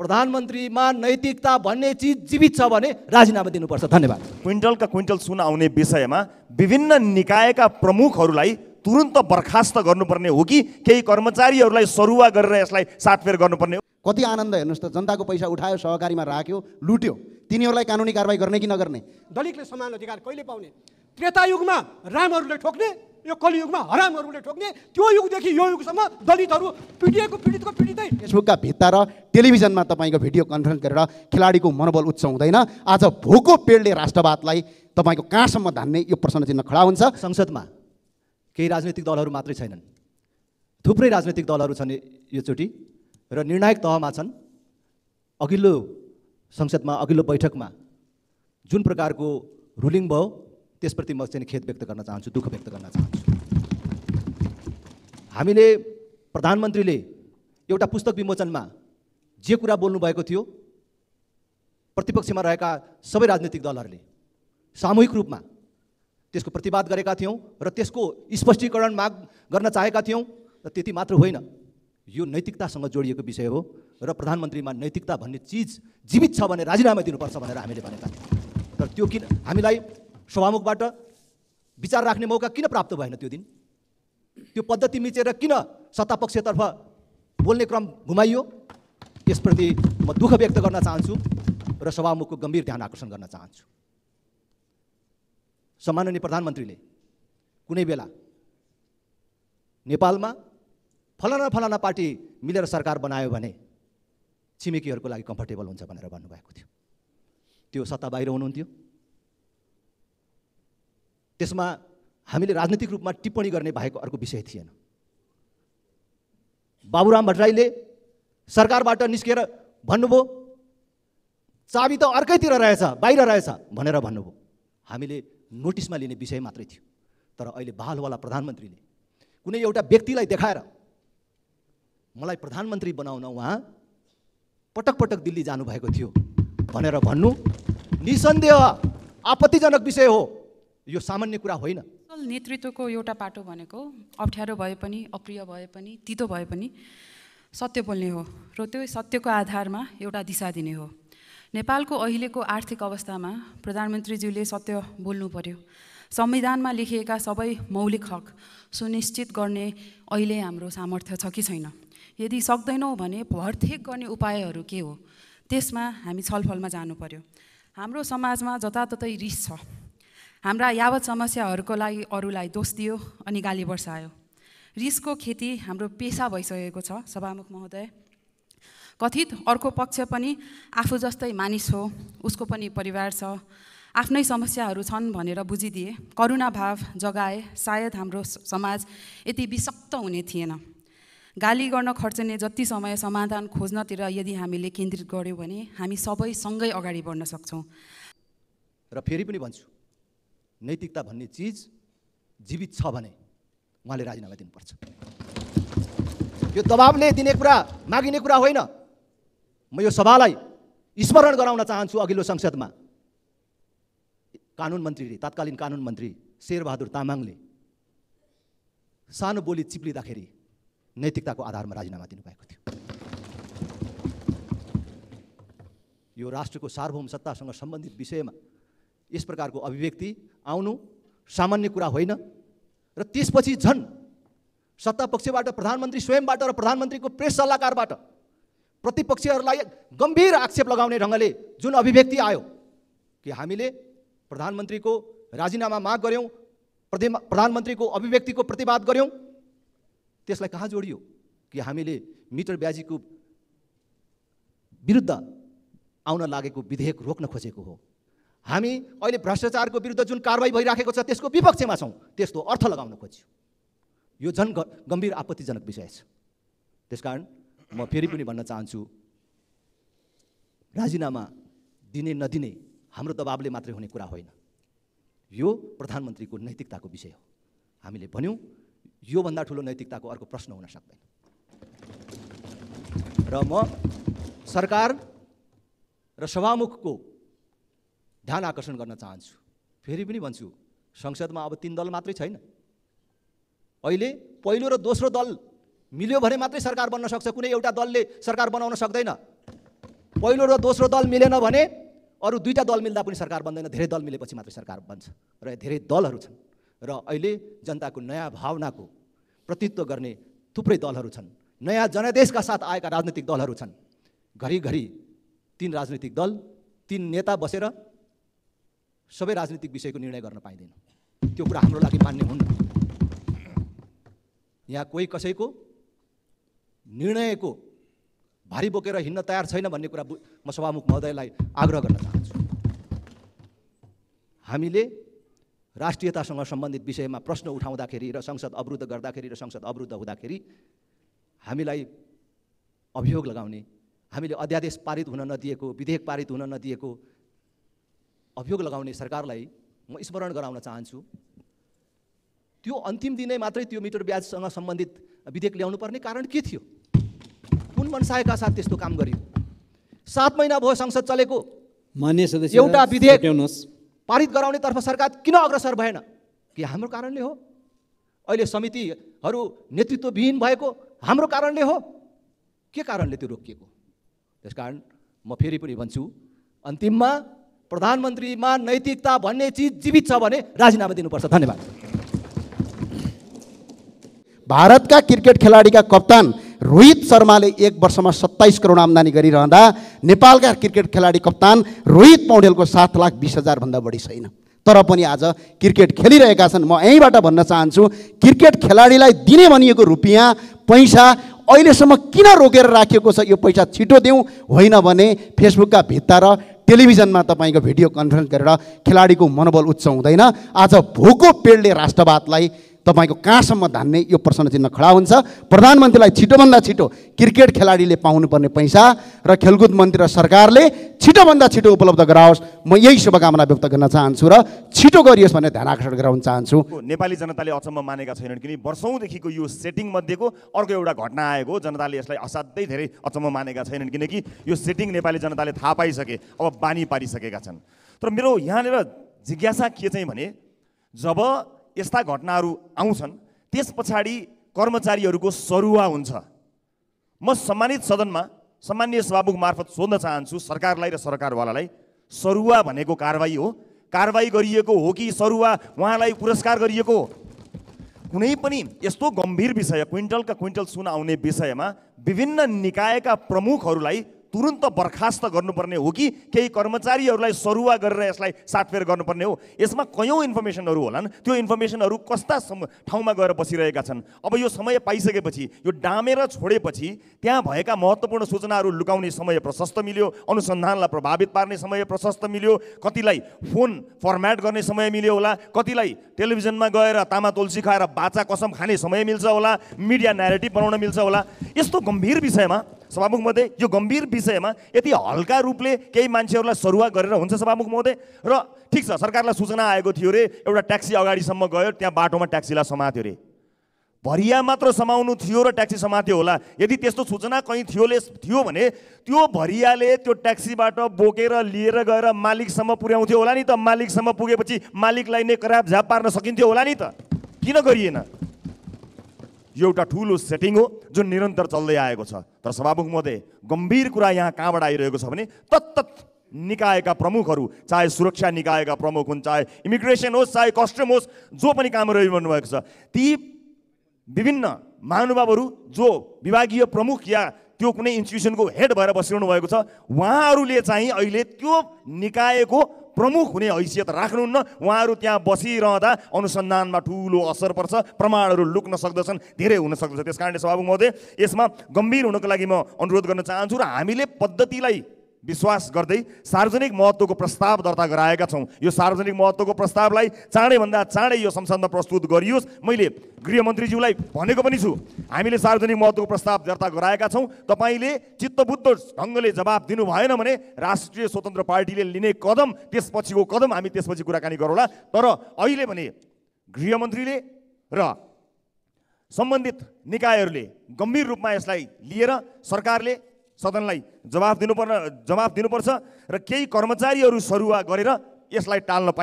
प्रधानमन्त्रीमा नैतिकता भन्ने चिज जीवित छ भने राजीनामा दिनुपर्छ धन्यवाद क्विन्टलका क्विन्टल सुन आउने विषयमा विभिन्न निकायका प्रमुखहरूलाई तुरन्त बर्खास्त गर्नुपर्ने हो कि केही कर्मचारीहरूलाई सरुवा गरेर यसलाई सातफेर गर्नुपर्ने हो कति आनन्द हेर्नुहोस् त जनताको पैसा उठायो सहकारीमा राख्यो लुट्यो तिनीहरूलाई कानुनी कारवाही गर्ने कि नगर्ने दलितले समान अधिकार कहिले पाउने त्रेतायुगमा रामहरूले ठोक्ने यो कलियुगमा हरामहरूले ठोक्ने त्यो युगदेखि यो युगसम्म दलितहरू पिडिएको पीडितको पीडितै फेसबुकका भित्ता र टेलिभिजनमा तपाईँको भिडियो कन्फरेन्स गरेर खेलाडीको मनोबल उच्च हुँदैन आज भोको पेडले राष्ट्रवादलाई तपाईँको कहाँसम्म धान्ने यो प्रश्न चिन्ह खडा हुन्छ संसदमा केही राजनैतिक दलहरू मात्रै छैनन् थुप्रै राजनैतिक दलहरू छन् योचोटि र निर्णायक तहमा छन् अघिल्लो संसदमा अघिल्लो बैठकमा जुन प्रकारको रुलिङ भयो त्यसप्रति म चाहिँ खेद व्यक्त गर्न चाहन्छु दुःख व्यक्त गर्न चाहन्छु हामीले प्रधानमन्त्रीले एउटा पुस्तक विमोचनमा जे कुरा बोल्नुभएको थियो प्रतिपक्षमा रहेका सबै राजनीतिक दलहरूले सामूहिक रूपमा त्यसको प्रतिवाद गरेका थियौँ र त्यसको स्पष्टीकरण माग गर्न चाहेका थियौँ र त्यति मात्र होइन यो नैतिकतासँग जोडिएको विषय हो र प्रधानमन्त्रीमा नैतिकता भन्ने चिज जीवित छ भने राजीनामा दिनुपर्छ भनेर हामीले भनेका थियौँ तर त्यो किन हामीलाई सभामुखबाट विचार राख्ने मौका किन प्राप्त भएन त्यो दिन त्यो पद्धति मिचेर किन सत्तापक्षतर्फ बोल्ने क्रम घुमाइयो यसप्रति म दुःख व्यक्त गर्न चाहन्छु र सभामुखको गम्भीर ध्यान आकर्षण गर्न चाहन्छु सम्माननीय प्रधानमन्त्रीले कुनै बेला नेपालमा फलाना फलाना पार्टी मिलेर सरकार बनायो भने छिमेकीहरूको लागि कम्फर्टेबल हुन्छ भनेर भन्नुभएको थियो त्यो सत्ता बाहिर हुनुहुन्थ्यो त्यसमा हामीले राजनीतिक रूपमा टिप्पणी गर्ने बाहेक अर्को विषय थिएन बाबुराम भट्टराईले सरकारबाट निस्केर भन्नुभयो चाबी त अर्कैतिर रहेछ बाहिर रहेछ भनेर भन्नुभयो हामीले नोटिसमा लिने विषय मात्रै थियो तर अहिले बहालवाला प्रधानमन्त्रीले कुनै एउटा व्यक्तिलाई देखाएर मलाई प्रधानमन्त्री बनाउन उहाँ पटक पटक दिल्ली जानुभएको थियो भनेर भन्नु निसन्देह आपत्तिजनक विषय हो यो सामान्य कुरा होइन नेतृत्वको एउटा पाटो भनेको अप्ठ्यारो भए पनि अप्रिय भए पनि तितो भए पनि सत्य बोल्ने हो र त्यो सत्यको आधारमा एउटा दिशा दिने हो नेपालको अहिलेको आर्थिक अवस्थामा प्रधानमन्त्रीज्यूले सत्य बोल्नु पर्यो संविधानमा लेखिएका सबै मौलिक हक सुनिश्चित गर्ने अहिले हाम्रो सामर्थ्य छ कि छैन यदि सक्दैनौँ भने भर्थेक गर्ने उपायहरू के हो त्यसमा हामी छलफलमा जानु पर्यो हाम्रो समाजमा जताततै रिस छ हाम्रा यावत समस्याहरूको लागि अरूलाई दोष दियो अनि गाली बर्सायो रिसको खेती हाम्रो पेसा भइसकेको छ सभामुख महोदय कथित अर्को पक्ष पनि आफू जस्तै मानिस हो उसको पनि परिवार छ आफ्नै समस्याहरू छन् भनेर बुझिदिए भाव जगाए सायद हाम्रो समाज यति विषक्त हुने थिएन गाली गर्न खर्चने जति समय समाधान खोज्नतिर यदि हामीले केन्द्रित गऱ्यौँ भने हामी सबैसँगै अगाडि बढ्न सक्छौँ र फेरि पनि भन्छु नैतिकता भन्ने चिज जीवित छ भने उहाँले राजीनामा दिनुपर्छ यो दबाबले दिने कुरा मागिने कुरा होइन म यो सभालाई स्मरण गराउन चाहन्छु अघिल्लो संसदमा कानुन मन्त्रीले तात्कालीन कानुन मन्त्री शेरबहादुर तामाङले सानो बोली चिप्लिँदाखेरि नैतिकताको आधारमा राजीनामा दिनुभएको थियो यो राष्ट्रको सार्वभौम सत्तासँग सम्बन्धित विषयमा यस प्रकारको अभिव्यक्ति आउनु सामान्य कुरा होइन र त्यसपछि झन् सत्ता पक्षबाट प्रधानमन्त्री स्वयंबाट र प्रधानमन्त्रीको प्रेस सल्लाहकारबाट प्रतिपक्षहरूलाई गम्भीर आक्षेप लगाउने ढङ्गले जुन अभिव्यक्ति आयो कि हामीले प्रधानमन्त्रीको राजीनामा माग गऱ्यौँ प्रति प्रधानमन्त्रीको अभिव्यक्तिको प्रतिवाद गऱ्यौँ त्यसलाई कहाँ जोडियो कि हामीले मिटर ब्याजीको विरुद्ध आउन लागेको विधेयक रोक्न खोजेको हो हामी अहिले भ्रष्टाचारको विरुद्ध जुन कारवाही भइराखेको छ त्यसको विपक्षमा छौँ त्यस्तो अर्थ लगाउन खोज्छु यो झन् गम्भीर आपत्तिजनक विषय छ त्यसकारण म फेरि पनि भन्न चाहन्छु राजीनामा दिने नदिने हाम्रो दबावले मात्रै हुने कुरा होइन यो प्रधानमन्त्रीको नैतिकताको विषय हो हामीले भन्यौँ योभन्दा ठुलो नैतिकताको अर्को प्रश्न हुन सक्दैन र म सरकार र सभामुखको ध्यान आकर्षण गर्न चाहन्छु फेरि पनि भन्छु संसदमा अब तिन दल मात्रै छैन अहिले पहिलो र दोस्रो दल मिल्यो भने मात्रै सरकार बन्न सक्छ कुनै एउटा दलले सरकार बनाउन सक्दैन पहिलो र दोस्रो दल मिलेन भने अरू दुईवटा दल मिल्दा पनि सरकार बन्दैन धेरै दल मिलेपछि मात्रै सरकार बन्छ र धेरै दलहरू छन् र अहिले जनताको नयाँ भावनाको प्रतित्व गर्ने थुप्रै दलहरू छन् नयाँ जनादेशका साथ आएका राजनैतिक दलहरू छन् घरिघरि तिन राजनैतिक दल तिन नेता बसेर सबै राजनीतिक विषयको निर्णय गर्न पाइँदैन त्यो कुरा हाम्रो लागि मान्य हुन्न यहाँ कोही कसैको निर्णयको भारी बोकेर हिँड्न तयार छैन भन्ने कुरा म सभामुख महोदयलाई आग्रह गर्न चाहन्छु हामीले राष्ट्रियतासँग सम्बन्धित विषयमा प्रश्न उठाउँदाखेरि र संसद अवरुद्ध गर्दाखेरि र संसद अवरुद्ध हुँदाखेरि हामीलाई अभियोग लगाउने हामीले अध्यादेश पारित हुन नदिएको विधेयक पारित हुन नदिएको अभियोग लगाउने सरकारलाई म स्मरण गराउन चाहन्छु त्यो अन्तिम दिनै मात्रै त्यो मिटर ब्याजसँग सम्बन्धित विधेयक ल्याउनु पर्ने कारण के थियो कुन मनसायका साथ त्यस्तो काम गरियो सात महिना भयो संसद चलेको मान्य सदस्य एउटा विधेयक पारित गराउने तर्फ सरकार किन अग्रसर भएन कि हाम्रो कारणले हो अहिले समितिहरू नेतृत्वविहीन भएको हाम्रो कारणले हो के कारणले त्यो रोकिएको त्यस कारण म फेरि पनि भन्छु अन्तिममा प्रधानमन्त्रीमा नैतिकता भन्ने चिज जीवित छ भने राजीनामा दिनुपर्छ धन्यवाद भारतका क्रिकेट खेलाडीका कप्तान रोहित शर्माले एक वर्षमा सत्ताइस करोड आम्दानी गरिरहँदा नेपालका क्रिकेट खेलाडी कप्तान रोहित पौडेलको सात लाख बिस हजारभन्दा बढी छैन तर पनि आज क्रिकेट खेलिरहेका छन् म यहीँबाट भन्न चाहन्छु क्रिकेट खेलाडीलाई दिने भनिएको रुपियाँ पैसा अहिलेसम्म किन रोकेर राखिएको छ यो पैसा छिटो दिउँ होइन भने फेसबुकका भित्ता र टेलिभिजनमा तपाईँको भिडियो कन्फरेन्स गरेर खेलाडीको मनोबल उच्च हुँदैन आज भोको पेडले राष्ट्रवादलाई तपाईँको कहाँसम्म धान्ने यो प्रश्न चिन्ह खडा हुन्छ प्रधानमन्त्रीलाई छिटोभन्दा छिटो क्रिकेट खेलाडीले पाउनुपर्ने पैसा र खेलकुद मन्त्री र सरकारले छिटोभन्दा छिटो उपलब्ध गराओस् म यही शुभकामना व्यक्त गर्न चाहन्छु र छिटो गरियोस् भन्ने ध्यान आकर्षण गराउन चाहन्छु नेपाली जनताले अचम्म मानेका छैनन् किनकि वर्षौँदेखिको यो सेटिङ मध्येको अर्को एउटा घटना आएको जनताले यसलाई असाध्यै धेरै अचम्म मानेका छैनन् किनकि यो सेटिङ नेपाली जनताले थाहा पाइसके अब बानी पारिसकेका छन् तर मेरो यहाँनिर जिज्ञासा के चाहिँ भने जब यस्ता घटनाहरू आउँछन् त्यस पछाडि कर्मचारीहरूको सरुवा हुन्छ म सम्मानित सदनमा सामान्य सभामुख मार्फत सोध्न चाहन्छु सरकारलाई र सरकारवालालाई सरुवा भनेको कारवाही हो कारवाही गरिएको हो कि सरुवा उहाँलाई पुरस्कार गरिएको हो कुनै पनि यस्तो गम्भीर विषय क्विन्टलका क्विन्टल सुन आउने विषयमा विभिन्न निकायका प्रमुखहरूलाई तुरन्त बर्खास्त गर्नुपर्ने हो कि केही कर्मचारीहरूलाई सरुवा गरेर यसलाई साटफेर गर्नुपर्ने हो यसमा कयौँ इन्फर्मेसनहरू होलान् त्यो इन्फर्मेसनहरू कस्ता ठाउँमा गएर बसिरहेका छन् अब यो समय पाइसकेपछि यो डामेर छोडेपछि त्यहाँ भएका महत्त्वपूर्ण सूचनाहरू लुकाउने समय प्रशस्त मिल्यो अनुसन्धानलाई प्रभावित पार्ने समय प्रशस्त मिल्यो कतिलाई फोन फर्म्याट गर्ने समय मिल्यो होला कतिलाई टेलिभिजनमा गएर तामा तुलसी खाएर बाचा कसम खाने समय मिल्छ होला मिडिया न्यारेटिभ बनाउन मिल्छ होला यस्तो गम्भीर विषयमा सभामुख महोदय यो गम्भीर विषयमा यति हल्का रूपले केही मान्छेहरूलाई सरुवा गरेर हुन्छ सभामुख महोदय र ठिक छ सरकारलाई सूचना आएको थियो रे एउटा ट्याक्सी अगाडिसम्म गयो त्यहाँ बाटोमा ट्याक्सीलाई समात्यो अरे भरिया मात्र समाउनु थियो र ट्याक्सी समात्यो होला यदि त्यस्तो सूचना कहीँ थियोले थियो भने त्यो भरियाले त्यो ट्याक्सीबाट बोकेर लिएर गएर मालिकसम्म पुर्याउँथ्यो होला नि त मालिकसम्म पुगेपछि मालिकलाई नै कराब झाप पार्न सकिन्थ्यो होला नि त किन गरिएन यो एउटा ठुलो सेटिङ हो जुन निरन्तर चल्दै आएको छ तर सभामुख महोदय गम्भीर कुरा यहाँ कहाँबाट आइरहेको छ भने तत्त निकायका प्रमुखहरू चाहे सुरक्षा निकायका प्रमुख हुन् चाहे इमिग्रेसन होस् चाहे कस्टम होस् जो पनि काम रहिरहनु भएको छ ती विभिन्न महानुभावहरू जो विभागीय प्रमुख या त्यो कुनै इन्स्टिट्युसनको हेड भएर बसिरहनु भएको छ उहाँहरूले चाहिँ अहिले त्यो निकायको प्रमुख हुने हैसियत राख्नुहुन्न उहाँहरू त्यहाँ बसिरहँदा अनुसन्धानमा ठुलो असर पर्छ प्रमाणहरू लुक्न सक्दछन् धेरै हुन सक्दछ त्यस कारणले सभामुख महोदय यसमा गम्भीर हुनको लागि म अनुरोध गर्न चाहन्छु र हामीले पद्धतिलाई विश्वास गर्दै सार्वजनिक महत्त्वको प्रस्ताव दर्ता गराएका छौँ यो सार्वजनिक महत्त्वको प्रस्तावलाई चाँडैभन्दा चाँडै यो संसदमा प्रस्तुत गरियोस् मैले गृहमन्त्रीज्यूलाई भनेको पनि छु हामीले सार्वजनिक महत्त्वको प्रस्ताव दर्ता गराएका छौँ तपाईँले चित्तबुद्ध ढङ्गले जवाब दिनु भएन भने राष्ट्रिय स्वतन्त्र पार्टीले लिने कदम त्यसपछिको कदम हामी त्यसपछि कुराकानी गरौँला तर अहिले भने गृहमन्त्रीले र सम्बन्धित निकायहरूले गम्भीर रूपमा यसलाई लिएर सरकारले सदनलाई जवाफ दिनुपर्न जवाफ दिनुपर्छ र केही कर्मचारीहरू सरुवा गरेर यसलाई टाल्न पाइ